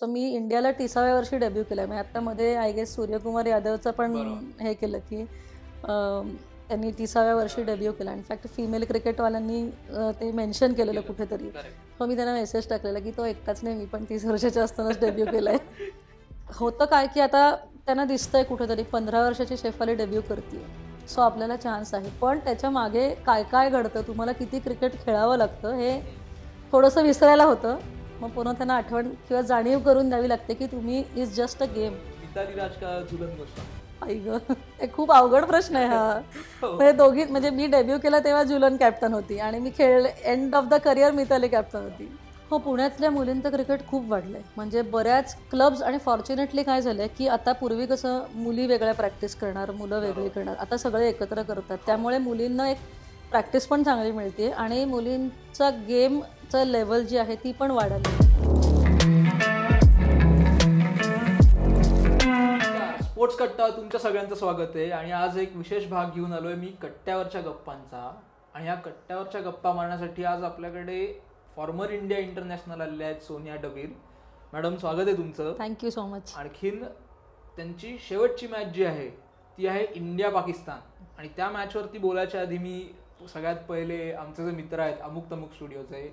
So मी इंडियाला तिसाव्या वर्षी debut केला मी आत्तामध्ये आय गेस सूर्यकुमार यादवचं पण हे केलं की त्यांनी तिसाव्या वर्षी डेब्यू केला इनफॅक्ट फिमेल क्रिकेटवाल्यांनी ते मेन्शन केलेलं कुठेतरी मग मी त्यांना मेसेज टाकलेला की तो एकटाच नाही मी पण तीस वर्षाच्या असतानाच डेब्यू केला आहे होतं काय की आता त्यांना दिसतंय कुठेतरी पंधरा वर्षाची शेफाली डेब्यू करते सो आपल्याला चान्स आहे पण त्याच्या मागे काय काय घडतं तुम्हाला किती क्रिकेट खेळावं लागतं हे थोडंसं विसरायला होतं मग पुन्हा त्यांना आठवण किंवा जाणीव करून द्यावी लागते की तुम्ही इज जस्ट अ गेम आई ग हे खूप अवघड प्रश्न आहे हा हो. म्हणजे दोघी म्हणजे मी डेब्यू केला तेव्हा जुलन कॅप्टन होती आणि मी खेळले end of the career Mithali captain होती हो पुण्यातल्या मुलींचं क्रिकेट खूप वाढलंय म्हणजे बऱ्याच क्लब्स आणि फॉर्च्युनेटली काय झालंय की आता पूर्वी कसं मुली वेगळ्या प्रॅक्टिस करणार मुलं वेगळी करणार आता सगळे एकत्र करतात त्यामुळे मुलींना एक प्रॅक्टिस पण चांगली मिळते आणि मुलींचा गेम चं लेवल जी आहे ती पण वाढायला स्पोर्ट्स कट्टा तुमच्या सगळ्यांचं स्वागत आहे आणि आज एक विशेष भाग घेऊन आलोय मी कट्ट्यावरच्या गप्पांचा आणि या कट्ट्यावरच्या गप्पा मारण्यासाठी आज आपल्याकडे फॉर्मर इंडिया इंटरनॅशनल आलेल्या आहेत सोनिया डबीर मॅडम स्वागत आहे तुमचं थँक्यू सो मच आणखीन त्यांची शेवटची मॅच जी आहे ती आहे इंडिया पाकिस्तान आणि त्या मॅचवरती बोलायच्या आधी मी सगळ्यात पहिले आमचे जे मित्र आहेत अमुक तमुक स्टुडिओचे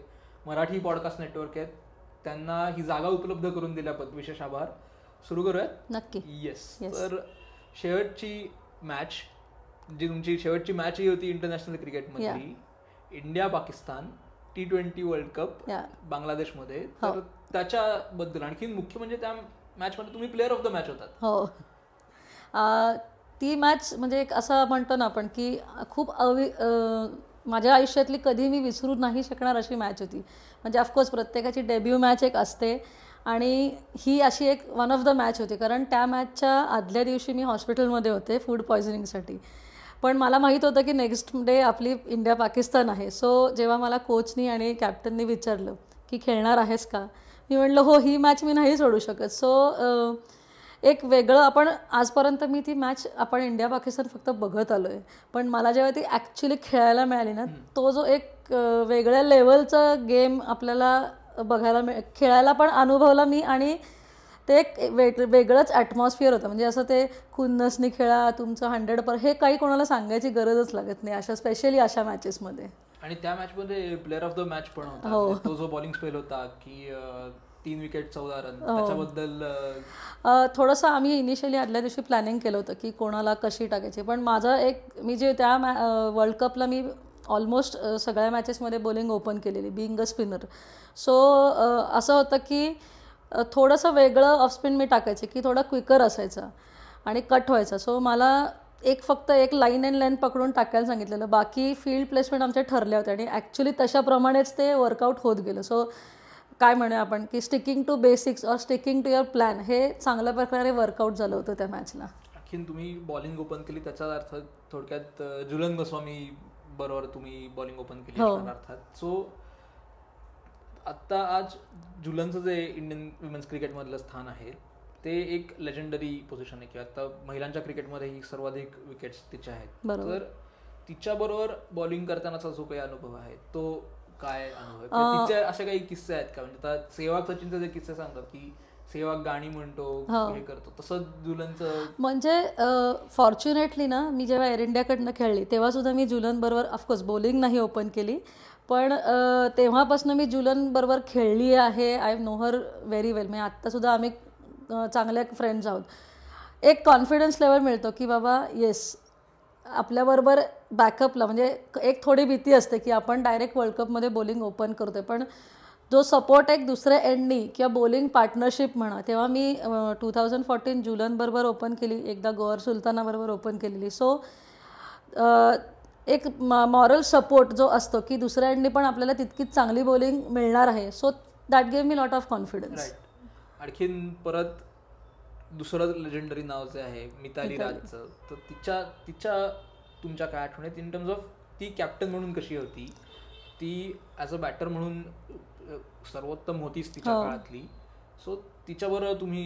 मराठी पॉडकास्ट नेटवर्क आहेत त्यांना ही जागा उपलब्ध करून दिल्याबद्दल विशेष आभार सुरू करूयात नक्की येस तर शेवटची मॅच जी तुमची शेवटची मॅच ही होती इंटरनॅशनल क्रिकेटमधली India Pakistan T twenty world cup बांगलादेशमध्ये हो. तर त्याच्याबद्दल आणखीन मुख्य म्हणजे त्या मॅच मॅचमध्ये तुम्ही प्लेअर ऑफ द मॅच होतात हो ती मॅच म्हणजे एक असं म्हणतो ना आपण की खूप अवि माझ्या आयुष्यातली कधी मी विसरू नाही शकणार अशी मॅच होती म्हणजे ऑफकोर्स प्रत्येकाची डेब्यू मॅच एक असते आणि ही अशी एक वन ऑफ द मॅच होती कारण त्या मॅचच्या आदल्या दिवशी मी हॉस्पिटलमध्ये होते फूड पॉयझनिंगसाठी पण मला माहीत होतं की नेक्स्ट डे आपली इंडिया पाकिस्तान आहे सो जेव्हा मला कोचनी आणि कॅप्टननी विचारलं की खेळणार आहेस का मी म्हटलं हो ही मॅच मी नाही सोडू शकत सो एक वेगळं आपण आजपर्यंत मी ती मॅच आपण इंडिया पाकिस्तान फक्त बघत आलो आहे पण मला जेव्हा ती ॲक्च्युली खेळायला मिळाली ना तो जो एक वेगळ्या लेवलचा गेम आपल्याला बघायला मिळ खेळायला पण अनुभवला मी आणि ते एक वेग वेगळंच ॲटमॉस्फिअर होतं म्हणजे असं ते खुन्नसनी खेळा तुमचं हंड्रेड पर हे काही कोणाला सांगायची गरजच लागत नाही अशा स्पेशली अशा मॅचेसमध्ये आणि त्या मॅचमध्ये प्लेअर ऑफ द मॅच पण होता हो. तो जो बॉलिंग स्पेल होता की तीन विकेट चौदा रन हो. त्याच्याबद्दल थोडंसं आम्ही इनिशियली आदल्या दिवशी प्लॅनिंग केलं होतं की कोणाला कशी टाकायची पण माझं एक मी जे त्या वर्ल्ड कपला मी ऑलमोस्ट सगळ्या मॅचेसमध्ये बॉलिंग ओपन केलेली बिंग अ स्पिनर सो असं होतं की थोडंसं वेगळं ऑफ स्पिन मी टाकायचे की थोडा क्विकर असायचा आणि कट व्हायचा सो मला एक फक्त एक लाईन अँड लाईन पकडून टाकायला सांगितलेलं बाकी फील्ड प्लेसमेंट आमच्या ठरल्या होत्या आणि ॲक्च्युली तशाप्रमाणेच ते वर्कआउट होत गेलं सो काय म्हणूया आपण की sticking to basics or sticking to your plan हे चांगल्या प्रकारे वर्कआउट झालं होतं त्या मॅचला आणखीन तुम्ही बॉलिंग ओपन केली त्याचा अर्थ थोडक्यात जुलन गोस्वामी बरोबर तुम्ही बॉलिंग ओपन केली हो. अर्थात सो आत्ता आज जुलनचं जे इंडियन विमेन्स क्रिकेटमधलं स्थान आहे ते एक लेजेंडरी पोझिशन आहे किंवा आता महिलांच्या क्रिकेटमध्ये ही सर्वाधिक विकेट्स तिच्या आहेत तर तिच्याबरोबर बॉलिंग करतानाचा जो काही अनुभव आहे तो काय अशा काही किस्से आहेत का म्हणजे सचिनचा जे किस्से सांगतात की सेवा गाणी म्हणतो हो. हे करतो तसं जुलनचं म्हणजे फॉर्च्युनेटली ना मी जेव्हा एअर इंडियाकडनं खेळली तेव्हा सुद्धा मी जुलन बरोबर ऑफकोर्स बॉलिंग नाही ओपन केली पण तेव्हापासून मी जुलन बरोबर खेळली आहे I know her very well म्हणजे सुद्धा आम्ही चांगल्या फ्रेंड्स आहोत एक कॉन्फिडन्स लेवल मिळतो की बाबा येस आपल्याबरोबर बॅकअपला म्हणजे एक थोडी भीती असते की आपण डायरेक्ट वर्ल्ड कपमध्ये बॉलिंग ओपन करतो पण जो सपोर्ट एक दुसऱ्या एंडनी किंवा बॉलिंग पार्टनरशिप म्हणा तेव्हा मी टू थाउजंड फोर्टीन जुलनबरोबर ओपन केली एकदा गोवर सुलतानाबरोबर ओपन केलेली सो एक मॉरल सपोर्ट जो असतो की दुसऱ्या एंडनी पण आपल्याला तितकीच चांगली बॉलिंग मिळणार आहे so that gave me lot of confidence आणखीन परत दुसरं लेजेंडरी नाव जे आहे मिताली राजचं तर तिच्या तिच्या तुमच्या काय आठवण इन टर्म्स ऑफ ती कॅप्टन म्हणून कशी होती ती ॲज अ बॅटर म्हणून सर्वोत्तम होतीच तिच्या हो. काळातली सो तिच्यावर तुम्ही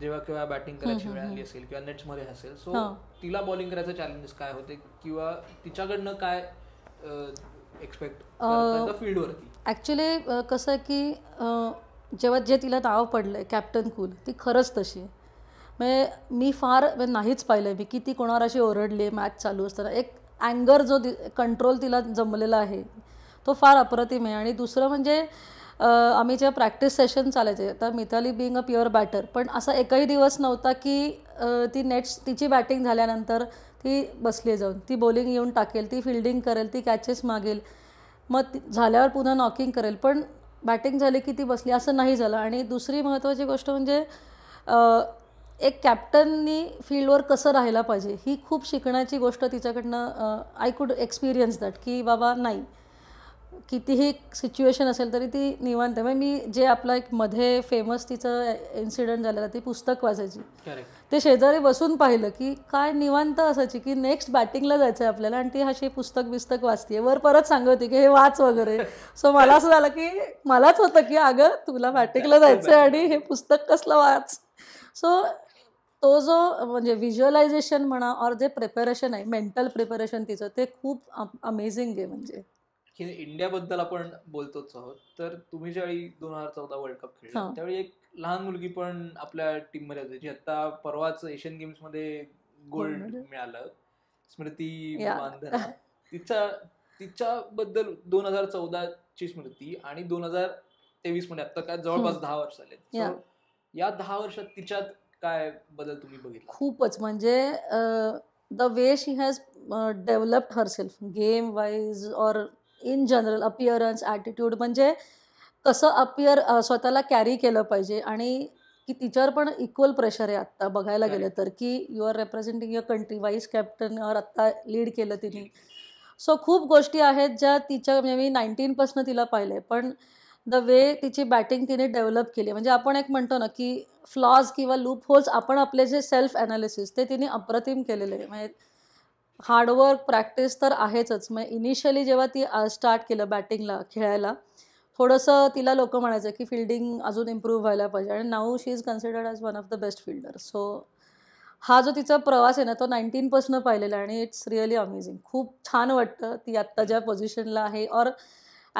जेव्हा केव्हा बॅटिंग करायची वेळ आली असेल किंवा नेट्समध्ये असेल सो हो. तिला बॉलिंग करायचं चॅलेंजेस काय होते किंवा तिच्याकडनं काय एक्सपेक्ट फील्डवरती ॲक्च्युली कसं की जेव्हा जे तिला नाव पडलंय कॅप्टन कूल ती खरंच तशी आहे म्हणजे मी फार नाहीच पाहिलं मी किती कोणावर अशी ओरडली मॅच चालू असताना एक अँगर जो दि कंट्रोल तिला जमलेला आहे तो फार अप्रतिम आहे आणि दुसरं म्हणजे आम्ही जेव्हा प्रॅक्टिस सेशन चालायचे तर Mithali being a pure batter पण असा एकही दिवस नव्हता की ती नेट्स तिची बॅटिंग झाल्यानंतर ती बसली जाऊन ती बॉलिंग येऊन टाकेल ती फिल्डिंग करेल ती कॅचेस मागेल मग झाल्यावर पुन्हा नॉकिंग करेल पण बॅटिंग झाली की ती बसली असं नाही झालं आणि दुसरी महत्त्वाची गोष्ट म्हणजे एक कॅप्टननी फील्डवर कसं राहायला पाहिजे ही खूप शिकण्याची गोष्ट तिच्याकडनं आय कुड एक्सपिरियन्स दॅट की बाबा नाही कितीही सिच्युएशन असेल तरी ती निवांत म्हणजे मी जे आपला एक मध्ये फेमस तिचं इन्सिडेंट झालेला ती पुस्तक वाचायची ते शेजारी बसून पाहिलं की काय निवांत असायची की नेक्स्ट बॅटिंगला जायचं आहे आपल्याला आणि ती अशी पुस्तक बिस्तक वाचते वर परत सांगत होती की हे वाच वगैरे सो मला असं झालं की मलाच होतं की अगं तुला बॅटिंगला जायचं आहे आणि हे पुस्तक कसलं वाच सो तो जो म्हणजे व्हिज्युअलायझेशन म्हणा और जे प्रिपरेशन आहे मेंटल प्रिपरेशन तिचं ते खूप अमेझिंग आहे म्हणजे इंडिया बद्दल आपण बोलतोच आहोत तर तुम्ही ज्यावेळी दोन हजार चौदा वर्ल्ड कप खेळला त्यावेळी एक लहान मुलगी पण आपल्या टीम मध्ये होती जी आता परवाच एशियन गेम्स मध्ये गोल्ड हो, म्हणजे. मिळालं स्मृती तिचा बद्दल दोन हजार चौदा ची स्मृती आणि दोन हजार तेवीस मध्ये आता काय जवळपास दहा वर्ष आले या दहा वर्षात तिच्यात काय बदल तुम्ही बघितला खूपच म्हणजे the way she has developed herself game wise or in general appearance attitude म्हणजे कसं अपिअर स्वतःला कॅरी केलं पाहिजे आणि की तिच्यावर पण इक्वल प्रेशर आहे आत्ता बघायला गेलं तर की you are representing your country vice captain और आत्ता लीड केलं तिने सो खूप गोष्टी आहेत ज्या तिच्या म्हणजे मी नाईन्टीनपासनं तिला पाहिलं पण द वे तिची बॅटिंग तिने डेव्हलप केली म्हणजे आपण एक म्हणतो ना की फ्लॉज किंवा लूप होल्स आपण आपले जे सेल्फ अनालिसिस ते तिने अप्रतिम केलेले म्हणजे हार्डवर्क प्रॅक्टिस तर आहेच मग इनिशियली जेव्हा ती स्टार्ट केलं बॅटिंगला खेळायला थोडंसं तिला लोक म्हणायचं की फिल्डिंग अजून इम्प्रूव्ह व्हायला पाहिजे आणि now she is considered as one of the best fielder so हा जो तिचा प्रवास आहे ना तो नाईन्टीनपासून पाहिलेला आणि इट्स रिअली अमेझिंग खूप छान वाटतं ती आत्ता ज्या पोझिशनला आहे और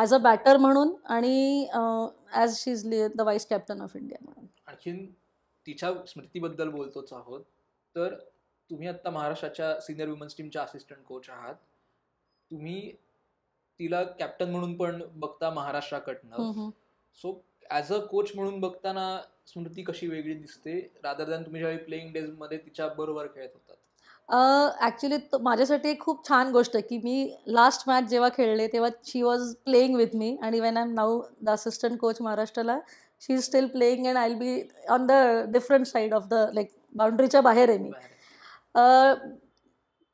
ॲज अ बॅटर म्हणून आणि as she is the vice captain of India म्हणून आणखीन तिच्या स्मृतीबद्दल बोलतोच आहोत तर तुम्ही आता महाराष्ट्राच्या सिनियर वुमन्स टीमच्या असिस्टंट कोच आहात तुम्ही तिला कॅप्टन म्हणून पण बघता महाराष्ट्राकडनं सो ॲज अ कोच म्हणून बघताना स्मृती कशी वेगळी दिसते रादर दॅन तुम्ही ज्यावेळी प्लेईंग डेज मध्ये तिच्या बरोबर खेळत होतात ॲक्च्युली माझ्यासाठी एक खूप छान गोष्ट आहे की मी लास्ट मॅच जेव्हा खेळले तेव्हा she was playing with me and even I am now the assistant coach महाराष्ट्राला she is still playing and I be on the different side of the like बाउंड्रीच्या बाहेर आहे मी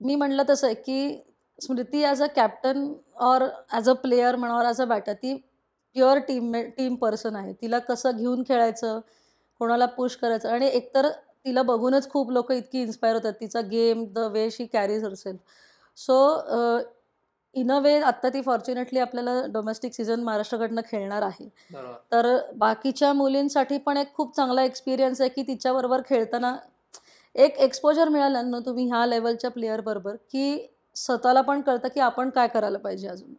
मी म्हटलं तसं आहे की Smriti as a captain or as a player म्हणा ॲज अ बॅटर ती प्युअर टीम टीम पर्सन आहे तिला कसं घेऊन खेळायचं कोणाला पुश करायचं आणि एकतर तिला बघूनच खूप लोक इतकी इन्स्पायर होतात तिचा game the way she carries असेल सो इन अ वे आत्ता ती फॉर्च्युनेटली आपल्याला डोमेस्टिक सीझन महाराष्ट्राकडनं खेळणार आहे तर बाकीच्या मुलींसाठी पण एक खूप चांगला एक्सपिरियन्स आहे की तिच्याबरोबर खेळताना एक एक्सपोजर मिळालं ना तुम्ही ह्या लेवलच्या प्लेअरबरोबर की स्वतःला पण कळतं की आपण काय करायला पाहिजे अजून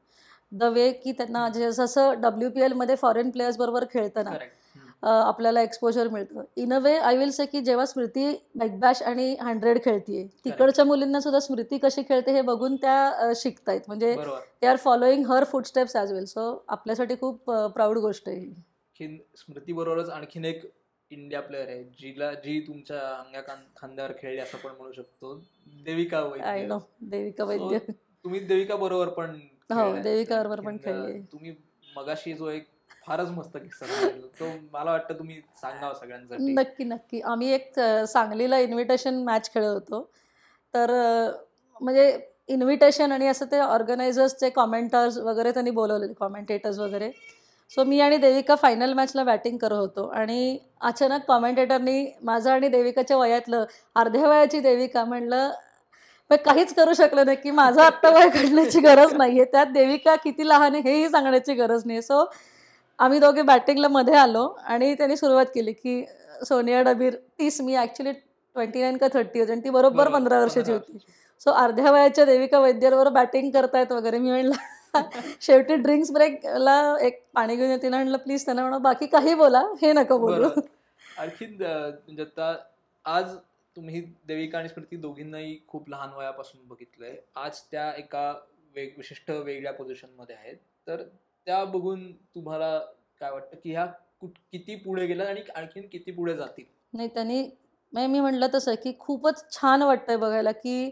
द वे की त्यांना जसं डब्ल्यू पी एलमध्ये फॉरेन प्लेयर्सबरोबर खेळताना आपल्याला एक्सपोजर मिळतं in a way I will say की जेव्हा स्मृती बॅकबॅश आणि हंड्रेड खेळतीये तिकडच्या मुलींना सुद्धा स्मृती कशी खेळते हे बघून त्या शिकतायत म्हणजे ते are following her footsteps as well so आपल्यासाठी खूप प्राऊड गोष्ट आहे स्मृती बरोबरच आणखीन एक इंडिया प्लेअर आहे जिला जी तुमच्या अंगा खांद्यावर खेळली असं पण म्हणू शकतो देविका वैद्य देविका वैद्य तुम्ही देविका बरोबर पण हो देविका बरोबर पण खेळले तुम्ही मगाशी जो एक फारच मस्त किस्सा तो मला वाटतं तुम्ही सांगावं सगळ्यांसाठी नक्की नक्की आम्ही एक सांगलीला इन्व्हिटेशन मॅच खेळत होतो तर म्हणजे इन्व्हिटेशन आणि असं ते ऑर्गनायझर्सचे कॉमेंटर्स वगैरे त्यांनी बोलवले कॉमेंटेटर्स वगैरे सो मी आणि देविका फायनल मॅचला बॅटिंग करत होतो आणि अचानक कॉमेंटेटरनी माझं आणि देविकाच्या वयातलं अर्ध्या वयाची देविका म्हणलं मग काहीच करू शकलं नाही की माझं आत्ता वय काढण्याची गरज नाही त्यात देविका किती लहान आहे हेही सांगण्याची गरज नाही सो आम्ही दोघे बॅटिंगला मध्ये आलो आणि त्यांनी सुरुवात केली की सोनिया डबीर तीस मी ॲक्च्युली ट्वेंटी नाईन का थर्टी होती आणि ती बरोबर पंधरा वर्षाची होती सो अर्ध्या वयाच्या देविका वैद्यावर बॅटिंग करतायत वगैरे मी म्हणलं शेवटी ड्रिंक्स ब्रेकला एक पाणी घेऊन येते म्हणलं प्लीज त्यांना म्हणा बाकी काही बोला हे नका बोलू आणखी म्हणजे आता आज तुम्ही देविका आणि स्मृती दोघींनाही खूप लहान वयापासून बघितलंय आज त्या एका वेग विशिष्ट वेगळ्या मध्ये आहेत तर त्या बघून तुम्हाला काय वाटतं की ह्या किती पुढे गेल्या आणि आणखी किती पुढे जातील नाही त्यांनी मी म्हटलं तसं की खूपच छान वाटतंय बघायला की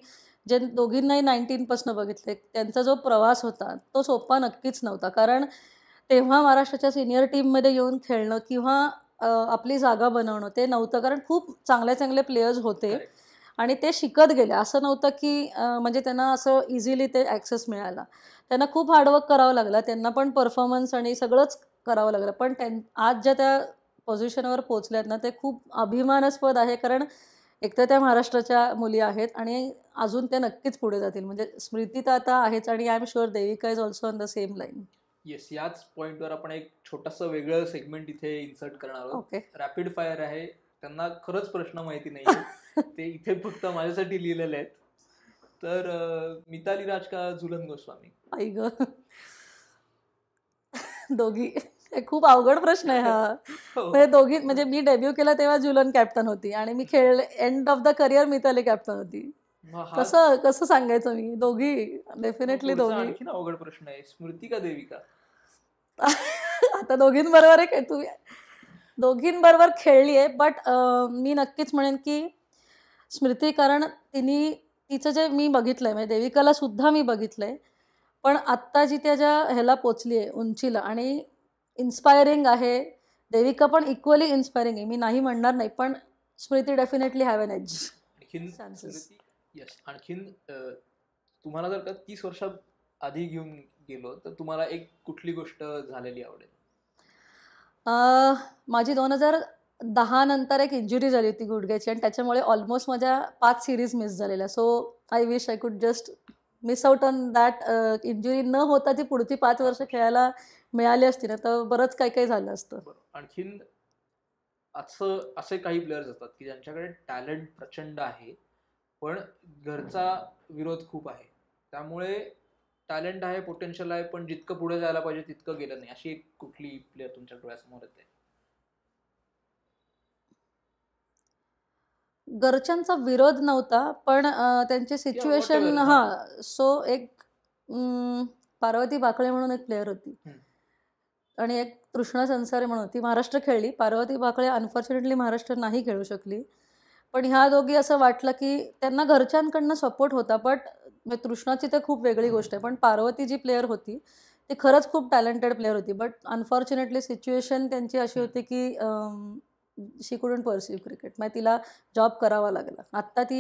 जे दोघींनाही पासून बघितले त्यांचा जो प्रवास होता तो सोपा नक्कीच नव्हता कारण तेव्हा महाराष्ट्राच्या सिनियर मध्ये येऊन खेळणं किंवा आपली जागा बनवणं ते नव्हतं कारण खूप चांगले चांगले प्लेयर्स होते आणि ते शिकत गेले असं नव्हतं की म्हणजे त्यांना असं इझिली ते ऍक्सेस मिळाला त्यांना खूप हार्डवर्क करावं लागलं त्यांना पण परफॉर्मन्स आणि सगळंच करावं लागलं पण त्यां आज ज्या त्या पोझिशनवर पोचल्यात ना ते खूप अभिमानास्पद आहे कारण एकतर त्या महाराष्ट्राच्या मुली आहेत आणि अजून त्या नक्कीच पुढे जातील म्हणजे स्मृती तर आता आहेच आणि I am sure Devika is also on the same line yes याच पॉईंटवर आपण एक छोटस वेगळं सेगमेंट इथे इन्सर्ट करणार आहोत ओके रॅपिड फायर आहे त्यांना खरंच प्रश्न माहिती नाही ते इथे फक्त माझ्यासाठी लिहिलेले आहेत तर मिताली राज का झुलन गोस्वामी आई ग दोघी खूप अवघड प्रश्न आहे हा हो. म्हणजे दोघी म्हणजे मी डेब्यू केला तेव्हा झुलन कॅप्टन होती आणि मी खेळ end of the career Mithali captain होती कसं कसं सांगायचं मी दोघी डेफिनेटली दोघी अवघड प्रश्न आहे स्मृती का देवी का आता दोघींबरोबर आहे तू दोघींबरोबर खेळली आहे बट मी नक्कीच म्हणेन की स्मृती कारण तिने तिचं जे मी बघितलं आहे म्हणजे देविकाला सुद्धा मी बघितलं आहे पण आत्ता जी त्या ज्या ह्याला पोचली आहे उंचीला आणि इन्स्पायरिंग आहे देविका पण इक्वली इन्स्पायरिंग आहे मी नाही म्हणणार नाही पण Smriti definitely have an edge chances yes आणखीन तुम्हाला जर का तीस वर्ष आधी घेऊन गेलो तर तुम्हाला एक कुठली गोष्ट झालेली आवडेल माझी दोन हजार दहा नंतर एक इंजुरी झाली होती गुडघ्याची आणि त्याच्यामुळे ऑलमोस्ट माझ्या पाच सिरीज मिस झालेल्या so I wish I could just miss out on that injury न होता ती पुढची पाच वर्ष खेळायला मिळाली असती ना तर बरंच काही काही झालं असतं आणखीन असं असे काही प्लेयर्स असतात की ज्यांच्याकडे टॅलेंट प्रचंड आहे पण घरचा विरोध खूप आहे त्यामुळे टॅलेंट आहे पोटेन्शियल आहे पण जितकं पुढे जायला पाहिजे तितकं गेलं नाही अशी एक कुठली प्लेअर तुमच्या डोळ्यासमोर येते घरच्यांचा विरोध नव्हता पण त्यांचे सिच्युएशन हा सो एक पार्वती बाकळे म्हणून एक प्लेअर होती आणि एक कृष्णा संसारे म्हणून ती महाराष्ट्र खेळली पार्वती बाकळे अनफॉर्च्युनेटली महाराष्ट्र नाही खेळू शकली पण ह्या दोघी असं वाटलं की त्यांना घरच्यांकडनं सपोर्ट होता बट म्हणजे तृष्णाची तर खूप वेगळी गोष्ट आहे पण पार्वती जी प्लेअर होती ती खरंच खूप टॅलेंटेड प्लेअर होती बट अनफॉर्च्युनेटली सिच्युएशन त्यांची अशी होती की शी कुडंट परसिव्ह क्रिकेट मग तिला जॉब करावा लागला आत्ता ती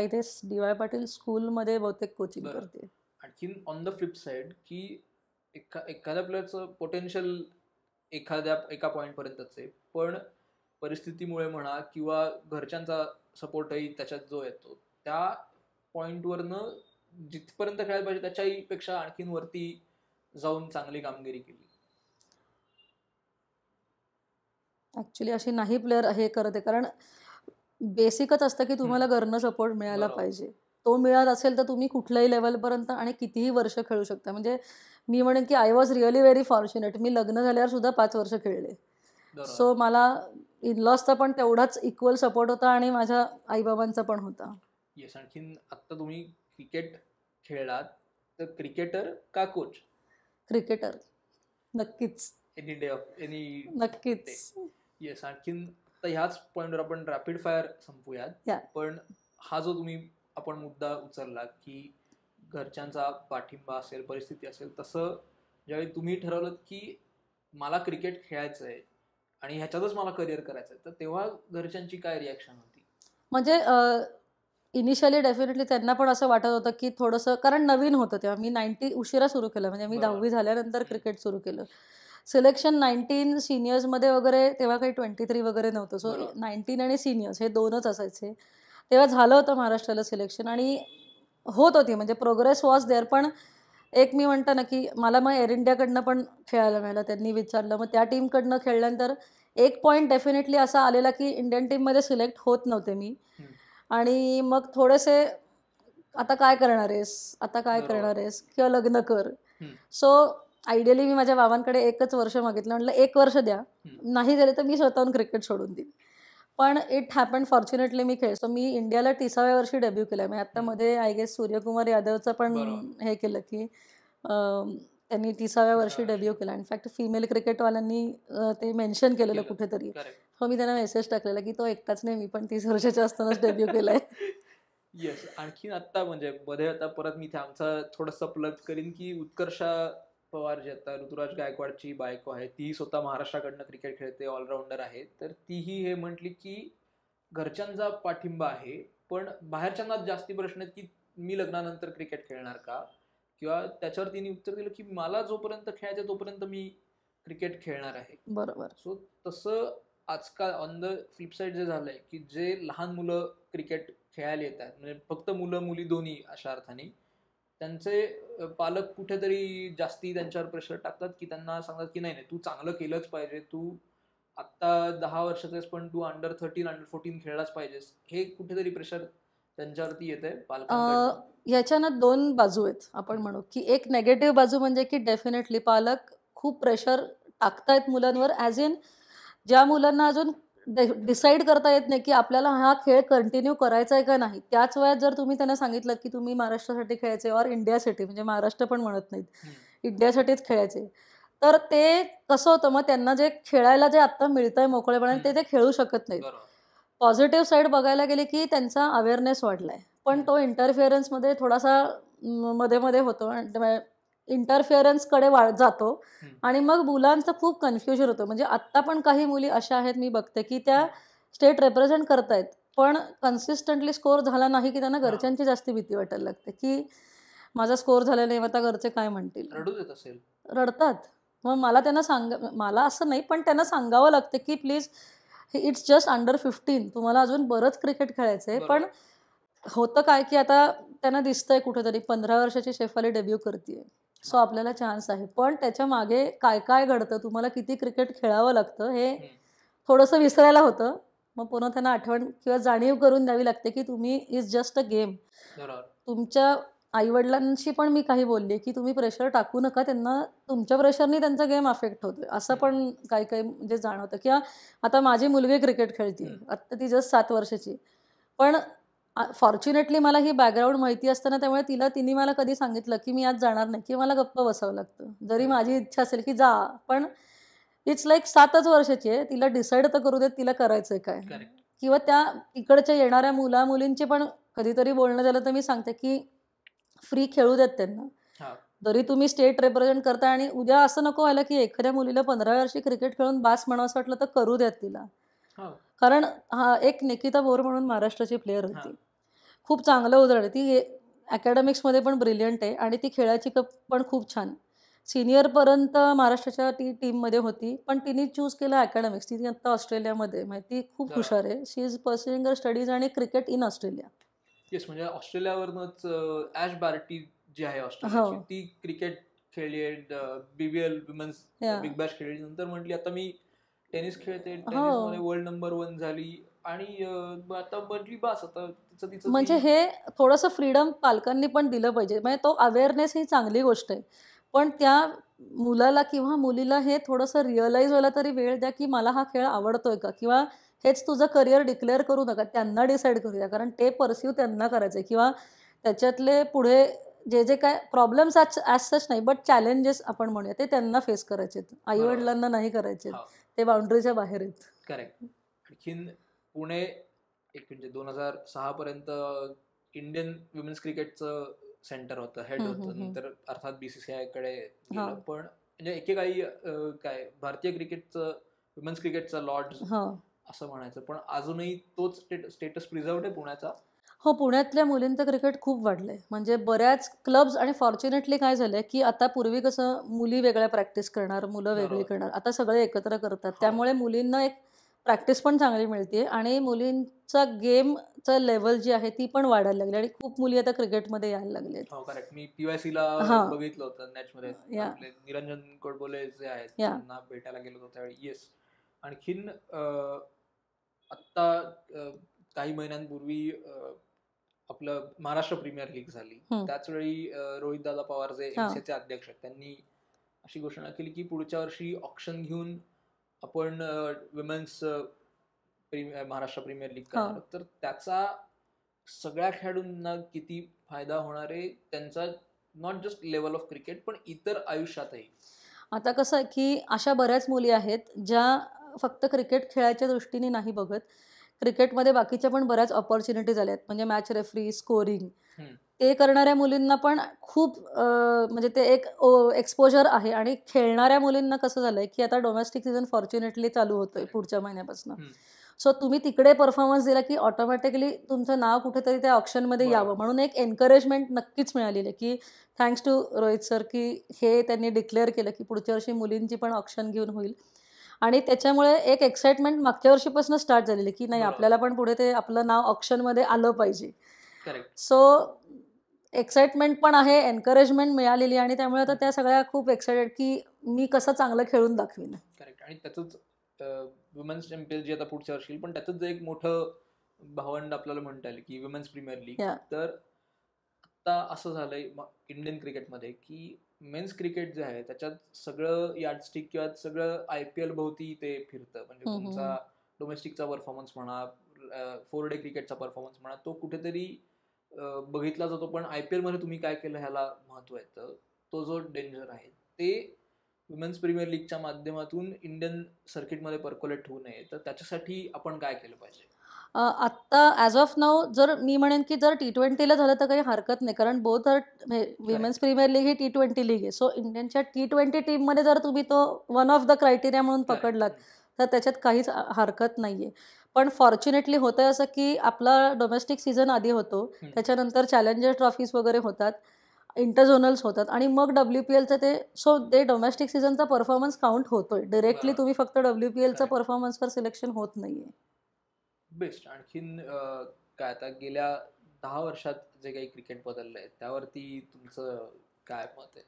I guess D Y Patil स्कूलमध्ये बहुतेक कोचिंग करते आणखीन ऑन द फ्लिप साईड की एका एखाद्या प्लेअरचं पोटेन्शियल एखाद्या एका पॉईंटपर्यंतच आहे पण परिस्थितीमुळे म्हणा किंवा घरच्यांचा सपोर्टही त्याच्यात जो येतो त्या पॉईंटवरनं जिथपर्यंत खेळायला पाहिजे त्याच्याही पेक्षा आणखीन वरती जाऊन चांगली कामगिरी केली ॲक्च्युली असे नाही प्लेअर हे करत आहे कारण बेसिकच असतं की तुम्हाला घरनं सपोर्ट मिळायला पाहिजे तो मिळत असेल तर तुम्ही कुठल्याही लेवलपर्यंत आणि कितीही वर्ष खेळू शकता म्हणजे मी म्हणेन की I was really very fortunate मी लग्न झाल्यावर सुद्धा पाच वर्ष खेळले सो मला इन लॉसचा पण तेवढाच इक्वल सपोर्ट होता आणि माझ्या आईबाबांचा पण होता येस आणखीन आत्ता तुम्ही क्रिकेट खेळलात तर क्रिकेटर का कोच क्रिकेटर नक्कीच एनी डे एनी नक्कीच येस आणखीन आता ह्याच पॉईंटवर आपण रॅपिड फायर संपूयात पण हा जो तुम्ही आपण मुद्दा उचलला की घरच्यांचा पाठिंबा असेल परिस्थिती असेल तसं ज्यावेळी तुम्ही ठरवलं की मला क्रिकेट खेळायचं आहे आणि ह्याच्यातच मला करिअर करायचं आहे तर तेव्हा घरच्यांची काय रिॲक्शन होती म्हणजे इनिशियली डेफिनेटली त्यांना पण असं वाटत होतं की थोडंसं कारण नवीन होतं तेव्हा मी नाईन्टी उशिरा सुरू केलं म्हणजे मी दहावी झाल्यानंतर क्रिकेट सुरू केलं सिलेक्शन नाईन्टीन सिनियर्समध्ये वगैरे तेव्हा काही ट्वेंटी थ्री वगैरे नव्हतं सो नाईन्टीन आणि सिनियर्स हे दोनच असायचे तेव्हा झालं होतं महाराष्ट्राला सिलेक्शन आणि होत होती म्हणजे प्रोग्रेस वॉज देअर पण एक मी म्हणतो ना की मला मग एअर इंडियाकडनं पण खेळायला मिळालं त्यांनी विचारलं मग त्या टीमकडनं खेळल्यानंतर एक पॉईंट डेफिनेटली असा आलेला की इंडियन टीममध्ये सिलेक्ट होत नव्हते मी आणि मग थोडेसे आता काय करणार आहेस आता काय करणार आहेस किंवा लग्न कर सो आयडियली मी माझ्या बाबांकडे एकच वर्ष मागितलं म्हटलं एक वर्ष द्या नाही झाले तर मी स्वतःहून क्रिकेट सोडून देईन पण इट हॅपन फॉर्च्युनेटली मी खेळ सो मी इंडियाला तिसाव्या वर्षी डेब्यू केला मी आता मध्ये आय गेस सूर्यकुमार यादवचं पण हे केलं की त्यांनी तिसाव्या वर्षी डेब्यू केला इनफॅक्ट फिमेल क्रिकेटवाल्यांनी ते मेन्शन केलेलं कुठेतरी हो मी त्यांना मेसेज टाकलेला की तो एकटाच नाही मी पण तीस वर्षाच्या असतानाच डेब्यू केलाय येस आणखीन आता म्हणजे मध्ये आता परत मी आमचा थोडासा प्लग करीन की उत्कर्षा पवार जी आता ऋतुराज गायकवाडची बायको आहे ती स्वतः महाराष्ट्राकडनं क्रिकेट खेळते ऑलराऊंडर आहे तर तीही हे म्हटली की घरच्यांचा पाठिंबा आहे पण बाहेरच्यांनाच जास्ती प्रश्न आहेत की मी लग्नानंतर क्रिकेट खेळणार का किंवा त्याच्यावर तिने उत्तर दिलं की मला जोपर्यंत खेळायचं तोपर्यंत मी क्रिकेट खेळणार आहे बरोबर सो तसं आजकाल ऑन द फ्लिपसाईड जे झालंय की जे लहान मुलं क्रिकेट खेळायला येतात म्हणजे फक्त मुलं मुली दोन्ही अशा अर्थाने त्यांचे पालक कुठेतरी जास्ती त्यांच्यावर प्रेशर टाकतात की त्यांना सांगतात की नाही नाही तू चांगलं केलंच पाहिजे तू आत्ता दहा वर्षाचेस पण तू अंडर थर्टीन अंडर फोर्टीन खेळलाच पाहिजेस हे कुठेतरी प्रेशर त्यांच्यावरती येते पालक याच्यानं दोन बाजू आहेत आपण म्हणू की एक नेगेटिव्ह बाजू म्हणजे की डेफिनेटली पालक खूप प्रेशर टाकतायत मुलांवर ॲज इन ज्या मुलांना अजून डिसाईड करता येत नाही की आपल्याला हा खेळ कंटिन्यू करायचा आहे का नाही त्याच वयात जर तुम्ही त्यांना सांगितलं की तुम्ही महाराष्ट्रासाठी खेळायचे और इंडियासाठी म्हणजे महाराष्ट्र पण म्हणत नाहीत इंडियासाठीच खेळायचे तर ते कसं होतं मग त्यांना जे खेळायला जे आत्ता मिळतंय मोकळेपणाने ते ते खेळू शकत नाहीत पॉझिटिव्ह साईड बघायला गेले की त्यांचा अवेअरनेस वाढलाय पण तो इंटरफिअरन्समध्ये थोडासा मध्ये मध्ये होतो कडे वाळ जातो आणि मग मुलांचं खूप कन्फ्युजन होतं म्हणजे आत्ता पण काही मुली अशा आहेत मी बघते की त्या स्टेट रेप्रेझेंट करतायत पण कन्सिस्टंटली स्कोअर झाला नाही की त्यांना घरच्यांची जास्ती भीती वाटायला लागते की माझा स्कोअर झाला नाही आता घरचे काय म्हणतील रडतात मग मला त्यांना सांग मला असं नाही पण त्यांना सांगावं लागतं की please it's just under fifteen तुम्हाला अजून बरंच क्रिकेट खेळायचंय पण होतं काय की आता त्यांना दिसतंय कुठेतरी पंधरा वर्षाची शेफाली डेब्यू करते सो आपल्याला चान्स आहे पण त्याच्या मागे काय काय घडतं तुम्हाला किती क्रिकेट खेळावं लागतं हे थोडंसं विसरायला होतं मग पुन्हा त्यांना आठवण किंवा जाणीव करून द्यावी लागते की तुम्ही इज जस्ट अ गेम तुमच्या आईवडिलांशी पण मी काही बोलले की तुम्ही प्रेशर टाकू नका त्यांना तुमच्या प्रेशरनी त्यांचा गेम अफेक्ट होतोय असं पण काही काही म्हणजे जाणवतं किंवा आता माझी मुलगी क्रिकेट खेळते आत्ता ती जस्ट सात वर्षाची पण फॉर्च्युनेटली मला ही बॅकग्राऊंड माहिती असताना त्यामुळे तिला तिने मला कधी सांगितलं की मी आज जाणार नाही की मला गप्प बसावं लागतं जरी माझी इच्छा असेल की जा पण इट्स लाईक सातच वर्षाची आहे तिला डिसाईड तर करू देत तिला करायचंय काय किंवा त्या इकडच्या येणाऱ्या मुला मुलींचे पण कधीतरी बोलणं झालं तर मी सांगते की फ्री खेळू देत त्यांना जरी तुम्ही स्टेट रिप्रेझेंट करता आणि उद्या असं नको व्हायला की एखाद्या मुलीला पंधरा वर्षी क्रिकेट खेळून बास म्हणावं वाटलं तर करू देत तिला हो. कारण हा एक निकिता बोर म्हणून महाराष्ट्राची प्लेयर होती खूप चांगलं उदाहरण ती अकॅडमिक्समध्ये पण ब्रिलियंट आहे आणि ती खेळाची कप पण खूप छान सिनियरपर्यंत महाराष्ट्राच्या ती टीममध्ये होती पण तिने चूज केलं अकॅडमिक्स ती आत्ता ऑस्ट्रेलियामध्ये ती खूप हुशार आहे शी इज पर्सिंग स्टडीज आणि क्रिकेट इन ऑस्ट्रेलिया येस म्हणजे ऑस्ट्रेलियावरूनच ऍश बार्टी जी आहे ऑस्ट्रेलियाची हो. ती क्रिकेट खेळली आहे बीबीएल विमेन्स बिग बॅश खेळली नंतर म्हटली आता मी टेनिस खेळते वर्ल्ड नंबर वन झाली आणि आता बदली बास आता तिचं तिचं म्हणजे हे थोडस फ्रीडम पालकांनी पण दिलं पाहिजे म्हणजे तो अवेअरनेस ही चांगली गोष्ट आहे पण त्या मुलाला किंवा मुलीला हे थोडस रिअलाईज व्हायला तरी वेळ द्या की मला हा खेळ आवडतोय का किंवा हेच तुझं करिअर डिक्लेअर करू नका त्यांना डिसाईड करू द्या कारण ते परस्यू त्यांना करायचंय किंवा त्याच्यातले पुढे जे जे काय प्रॉब्लेम्स अस सच नाही बट चॅलेंजेस आपण म्हणूया ते त्यांना फेस करायचे आई वडिलांना नाही करायचे ते बाउंड्रीच्या बाहेर आहेत करेक्ट आणखीन पुणे एक म्हणजे दोन हजार सहा पर्यंत इंडियन विमेन्स क्रिकेटचं सेंटर होतं हेड होतं नंतर अर्थात बीसीसीआय कडे पण म्हणजे एकेकाळी काय भारतीय क्रिकेटचं विमेन्स क्रिकेटचा लॉर्ड असं म्हणायचं पण अजूनही तोच स्टेटस प्रिझर्व्ह आहे पुण्याचा हो पुण्यातल्या मुलींचं क्रिकेट खूप वाढलंय म्हणजे बऱ्याच क्लब्स आणि फॉर्च्युनेटली काय झालंय की आता पूर्वी कसं मुली वेगळ्या प्रॅक्टिस करणार मुलं वेगळी करणार आता सगळे एकत्र करतात त्यामुळे मुलींना एक प्रॅक्टिस पण चांगली मिळते आणि मुलींचा गेमचं लेवल जी आहे ती पण वाढायला लागली आणि खूप मुली आता क्रिकेटमध्ये यायला लागले हो, मी बघितलं होतं निरंजन कोडबोले जे आहेत त्यांना भेटायला गेलो त्यावेळी येस आणखीन आता काही महिन्यांपूर्वी आपलं महाराष्ट्र प्रीमियर लीग झाली त्याच वेळी दादा पवार जे चे अध्यक्ष आहेत त्यांनी अशी घोषणा केली की पुढच्या वर्षी ऑप्शन घेऊन आपण विमेन्स महाराष्ट्र प्रीमियर लीग करणार तर त्याचा सगळ्या खेळाडूंना किती फायदा होणार आहे त्यांचा not just level of cricket पण इतर आयुष्यातही आता कसं आहे की अशा बऱ्याच मुली आहेत ज्या फक्त क्रिकेट खेळायच्या दृष्टीने नाही बघत क्रिकेटमध्ये बाकीच्या पण बऱ्याच ऑपॉर्च्युनिटीज आल्या आहेत म्हणजे मॅच रेफरी स्कोरिंग ते करणाऱ्या मुलींना पण खूप म्हणजे ते एक एक्सपोजर आहे आणि खेळणाऱ्या मुलींना कसं झालंय की आता डोमेस्टिक सीझन फॉर्च्युनेटली चालू होतोय पुढच्या महिन्यापासून सो तुम्ही तिकडे परफॉर्मन्स दिला की ऑटोमॅटिकली तुमचं नाव कुठेतरी त्या ऑप्शनमध्ये यावं म्हणून एक एनकरेजमेंट नक्कीच मिळालेली आहे की थँक्स टू रोहित सर की हे त्यांनी डिक्लेअर केलं की पुढच्या वर्षी मुलींची पण ऑप्शन घेऊन होईल आणि त्याच्यामुळे एक एक्साइटमेंट मागच्या वर्षीपासून स्टार्ट झालेली की नाही आपल्याला पण पुढे ते आपलं नाव ऑप्शनमध्ये आलं पाहिजे सो एक्साइटमेंट पण आहे एनकरेजमेंट मिळालेली आणि त्यामुळे आता त्या सगळ्या खूप एक्साइटेड की मी कसं चांगलं खेळून दाखवीन करेक्ट आणि त्याचंच वुमेन्स चॅम्पियन जी आता पुढच्या वर्षी पण त्याचंच एक मोठं भावंड आपल्याला म्हणता येईल की वुमेन्स प्रीमियर लीग तर आता असं झालंय इंडियन क्रिकेटमध्ये की मेन्स क्रिकेट जे आहे त्याच्यात सगळं यार्डस्टिक किंवा सगळं आय पी एल भोवती ते फिरतं म्हणजे हो, हो, तुमचा डोमेस्टिकचा हो. परफॉर्मन्स म्हणा फोर डे क्रिकेटचा परफॉर्मन्स म्हणा तो कुठेतरी बघितला जातो पण आय पी एलमध्ये तुम्ही काय केलं ह्याला महत्व आहे तर तो जो डेंजर आहे ते वुमेन्स प्रीमियर लीगच्या माध्यमातून इंडियन सर्किटमध्ये पर्क्युलेट होऊ नये तर त्याच्यासाठी आपण काय केलं पाहिजे आत्ता ॲज ऑफ नाव जर मी म्हणेन की जर टी ट्वेंटीला झालं तर काही हरकत नाही कारण both are women's premier league ही टी ट्वेंटी लीग आहे सो इंडियनच्या टी ट्वेंटी टीममध्ये जर तुम्ही तो वन ऑफ द क्रायटेरिया म्हणून पकडलात तर त्याच्यात काहीच हरकत नाही आहे पण फॉर्च्युनेटली होतं असं की आपला डोमेस्टिक सीझन आधी होतो त्याच्यानंतर चॅलेंजर ट्रॉफीज वगैरे होतात इंटरझोनल्स होतात आणि मग डब्ल्यू पी एलचं ते सो ते डोमेस्टिक सीझनचा परफॉर्मन्स काउंट होतोय डिरेक्टली तुम्ही फक्त डब्ल्यू पी एलचा परफॉर्मन्सवर सिलेक्शन होत नाही आहे बेस्ट आणखीन काय आता गेल्या दहा वर्षात जे काही क्रिकेट बदललं आहे त्यावरती तुमचं काय मत आहे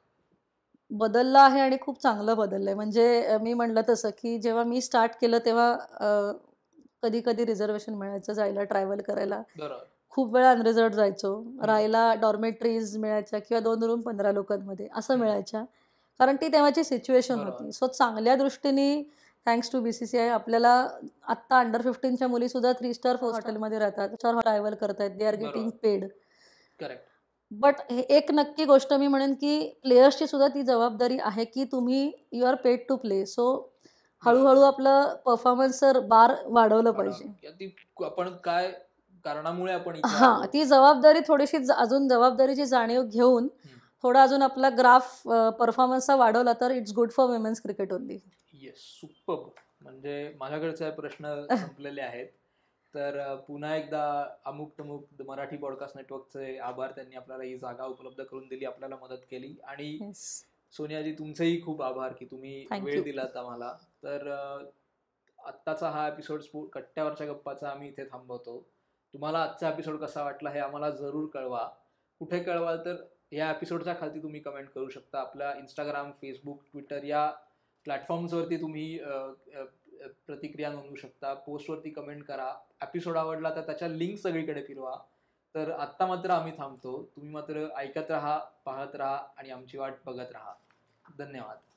बदललं आहे आणि खूप चांगलं बदललं आहे म्हणजे मी म्हणलं तसं की जेव्हा मी स्टार्ट केलं तेव्हा कधी कधी रिझर्वेशन मिळायचं जायला ट्रॅव्हल करायला खूप वेळा अनरिझर्व जायचो राहायला डॉर्मेटरीज मिळायच्या किंवा दोन रूम पंधरा लोकांमध्ये असं मिळायच्या कारण ती तेव्हाची सिच्युएशन होती सो चांगल्या दृष्टीने thanks to B C C I आपल्याला आत्ता अंडर फिफ्टीनच्या सुद्धा थ्री स्टार फोर मध्ये राहतात चार ट्रॅव्हल करतात they are getting paid correct but एक नक्की गोष्ट मी म्हणेन की प्लेयर्सची सुद्धा ती जबाबदारी आहे की तुम्ही you are paid to play so हळूहळू आपलं परफॉर्मन्स बार वाढवलं पाहिजे आपण काय कारणामुळे आपण हा ती जबाबदारी थोडीशी अजून जबाबदारीची जाणीव घेऊन थोडा अजून आपला ग्राफ परफॉर्मन्सचा वाढवला तर it's good for women's cricket only yes म्हणजे माझ्याकडचे प्रश्न संपलेले आहेत तर पुन्हा एकदा अमुक टमुक मराठी पॉडकास्ट नेटवर्कचे आभार त्यांनी आपल्याला ही जागा उपलब्ध करून दिली आपल्याला मदत केली आणि सोनियाजी तुमचेही खूप आभार की तुम्ही वेळ दिलात आम्हाला तर आत्ताचा हा एपिसोड कट्ट्यावरच्या गप्पाचा आम्ही इथे थांबवतो तुम्हाला आजचा एपिसोड कसा वाटला हे आम्हाला जरूर कळवा कुठे कळवाल तर या एपिसोडच्या खाली तुम्ही कमेंट करू शकता आपल्या इंस्टाग्राम फेसबुक ट्विटर या प्लॅटफॉर्म्सवरती तुम्ही प्रतिक्रिया नोंदवू शकता पोस्टवरती कमेंट करा एपिसोड आवडला तर त्याच्या लिंक सगळीकडे फिरवा तर आत्ता मात्र आम्ही थांबतो तुम्ही मात्र ऐकत राहा पाहत राहा आणि आमची वाट बघत राहा धन्यवाद